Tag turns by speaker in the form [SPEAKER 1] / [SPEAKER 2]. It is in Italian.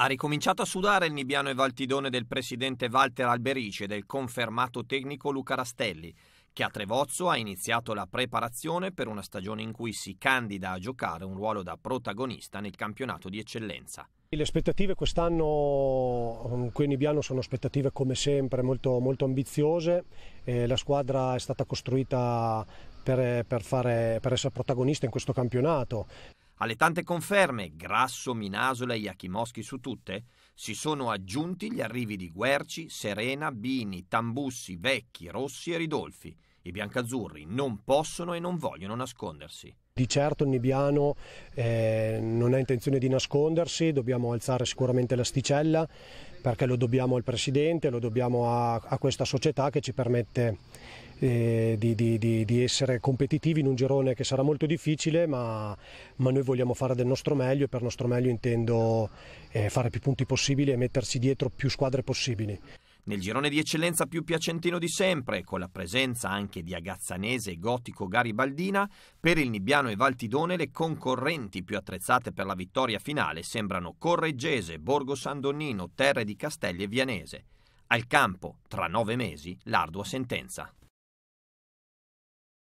[SPEAKER 1] Ha ricominciato a sudare il Nibiano e Valtidone del presidente Walter Alberici e del confermato tecnico Luca Rastelli, che a Trevozzo ha iniziato la preparazione per una stagione in cui si candida a giocare un ruolo da protagonista nel campionato di eccellenza.
[SPEAKER 2] Le aspettative quest'anno um, qui in Ibiano sono aspettative come sempre molto, molto ambiziose, eh, la squadra è stata costruita per, per, fare, per essere protagonista in questo campionato.
[SPEAKER 1] Alle tante conferme, Grasso, Minasola e Iachimoschi su tutte, si sono aggiunti gli arrivi di Guerci, Serena, Bini, Tambussi, Vecchi, Rossi e Ridolfi – i biancazzurri non possono e non vogliono nascondersi.
[SPEAKER 2] Di certo il Nibiano eh, non ha intenzione di nascondersi, dobbiamo alzare sicuramente l'asticella perché lo dobbiamo al Presidente, lo dobbiamo a, a questa società che ci permette eh, di, di, di, di, essere competitivi in un girone che sarà molto difficile, ma, ma noi vogliamo fare del nostro meglio e per nostro meglio intendo eh, fare più punti possibili e metterci dietro più squadre possibili.
[SPEAKER 1] Nel girone di eccellenza più piacentino di sempre, con la presenza anche di Agazzanese e Gotico Garibaldina, per il Nibbiano e Valtidone le concorrenti più attrezzate per la vittoria finale sembrano Correggese, Borgo San Donnino, Terre di Castelli e Vianese. Al campo, tra nove mesi, l'ardua sentenza.